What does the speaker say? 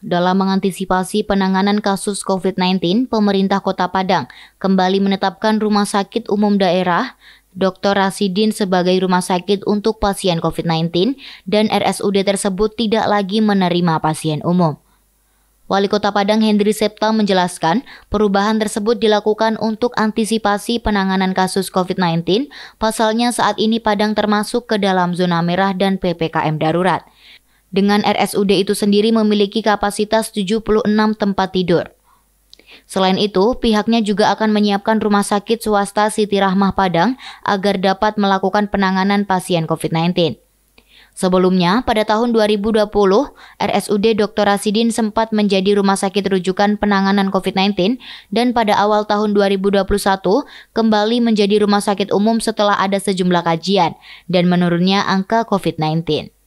Dalam mengantisipasi penanganan kasus COVID-19, pemerintah Kota Padang kembali menetapkan Rumah Sakit Umum Daerah Dr. Rasidin sebagai rumah sakit untuk pasien COVID-19 dan RSUD tersebut tidak lagi menerima pasien umum. Wali Kota Padang Hendri Septa menjelaskan, perubahan tersebut dilakukan untuk antisipasi penanganan kasus COVID-19, pasalnya saat ini Padang termasuk ke dalam zona merah dan PPKM darurat dengan RSUD itu sendiri memiliki kapasitas 76 tempat tidur. Selain itu, pihaknya juga akan menyiapkan rumah sakit swasta Siti Rahmah Padang agar dapat melakukan penanganan pasien COVID-19. Sebelumnya, pada tahun 2020, RSUD Dr. Rasidin sempat menjadi rumah sakit rujukan penanganan COVID-19 dan pada awal tahun 2021 kembali menjadi rumah sakit umum setelah ada sejumlah kajian dan menurunnya angka COVID-19.